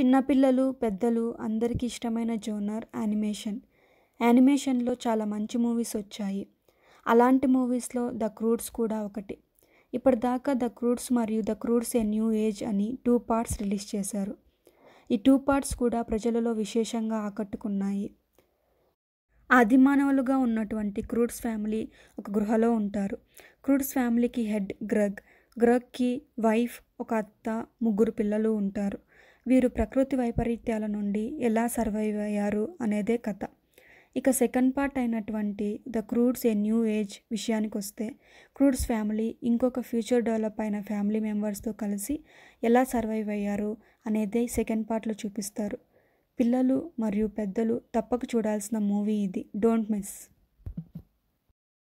చిన్నపిల్లలు పెద్దలు అందరికీ ఇష్టమైన జోనర్ యానిమేషన్ యానిమేషన్లో చాలా మంచి మూవీస్ వచ్చాయి అలాంటి మూవీస్లో ద క్రూడ్స్ కూడా ఒకటి ఇప్పటిదాకా ద క్రూడ్స్ మరియు the Croods a new age అని టూ పార్ట్స్ రిలీజ్ చేశారు ఈ టూ పార్ట్స్ కూడా ప్రజలలో విశేషంగా ఆకట్టుకున్నాయి ఆదిమానవులుగా ఉన్నటువంటి క్రూడ్స్ ఫ్యామిలీ ఒక గృహలో ఉంటారు క్రూడ్స్ ఫ్యామిలీకి హెడ్ గ్రగ్ గ్రగ్కి వైఫ్ ఒక అత్త ముగ్గురు పిల్లలు ఉంటారు వీరు ప్రకృతి వైపరీత్యాల నుండి ఎలా సర్వైవ్ అయ్యారు అనేదే కథ ఇక సెకండ్ పార్ట్ అయినటువంటి the Croods a new age విషయానికి వస్తే క్రూడ్స్ ఫ్యామిలీ ఇంకొక ఫ్యూచర్ డెవలప్ అయిన ఫ్యామిలీ మెంబర్స్తో కలిసి ఎలా సర్వైవ్ అయ్యారు అనేది సెకండ్ పార్ట్లో చూపిస్తారు పిల్లలు మరియు పెద్దలు తప్పక చూడాల్సిన మూవీ ఇది డోంట్ మిస్